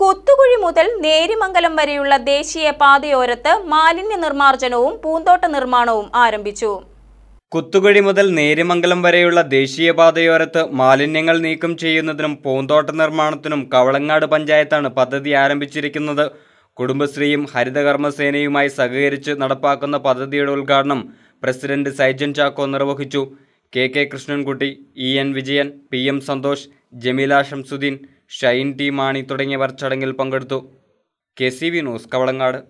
കുത്തുകുഴി മുതൽ നേരിമംഗലം വരെയുള്ള ദേശീയ പാതയോരത്ത് മാലിന്യ നിർമ്മാർജ്ജനവും പൂന്തോട്ട നിർമ്മാണവും ആരംഭിച്ചു കുത്തുകുഴി മുതൽ നേരിമംഗലം വരെയുള്ള ദേശീയപാതയോരത്ത് മാലിന്യങ്ങൾ നീക്കം ചെയ്യുന്നതിനും പൂന്തോട്ട നിർമ്മാണത്തിനും കവളങ്ങാട് പഞ്ചായത്താണ് പദ്ധതി ആരംഭിച്ചിരിക്കുന്നത് കുടുംബശ്രീയും ഹരിതകർമ്മസേനയുമായി സഹകരിച്ച് നടപ്പാക്കുന്ന പദ്ധതിയുടെ ഉദ്ഘാടനം പ്രസിഡന്റ് സൈജൻ ചാക്കോ നിർവഹിച്ചു K K Krishnankutty E N Vijayan P M Santhosh Jameela Shamsuddin Shine T Mani തുടങ്ങിയവർ ചടങ്ങിൽ പങ്കെടുത്തു K C V news Kavalangad